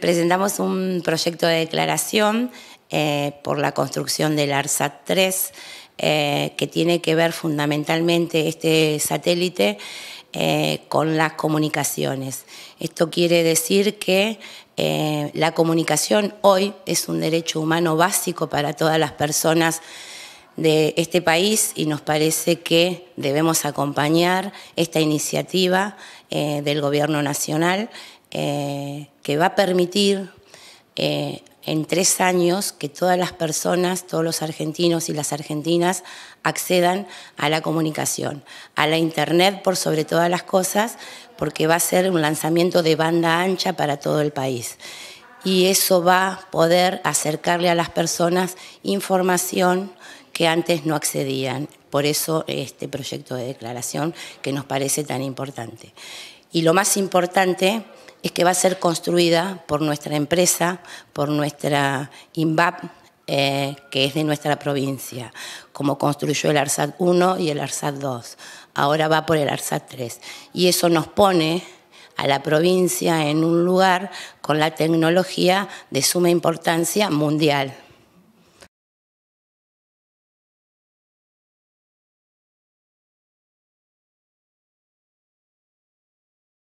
presentamos un proyecto de declaración eh, por la construcción del ARSAT 3, eh, que tiene que ver fundamentalmente este satélite eh, con las comunicaciones. Esto quiere decir que la comunicación hoy es un derecho humano básico para todas las personas de este país y nos parece que debemos acompañar esta iniciativa del Gobierno Nacional eh, que va a permitir eh, en tres años que todas las personas, todos los argentinos y las argentinas accedan a la comunicación, a la Internet por sobre todas las cosas, porque va a ser un lanzamiento de banda ancha para todo el país. Y eso va a poder acercarle a las personas información que antes no accedían. Por eso este proyecto de declaración que nos parece tan importante. Y lo más importante es que va a ser construida por nuestra empresa, por nuestra INVAP, eh, que es de nuestra provincia, como construyó el ARSAT 1 y el ARSAT 2. Ahora va por el ARSAT 3. Y eso nos pone a la provincia en un lugar con la tecnología de suma importancia mundial.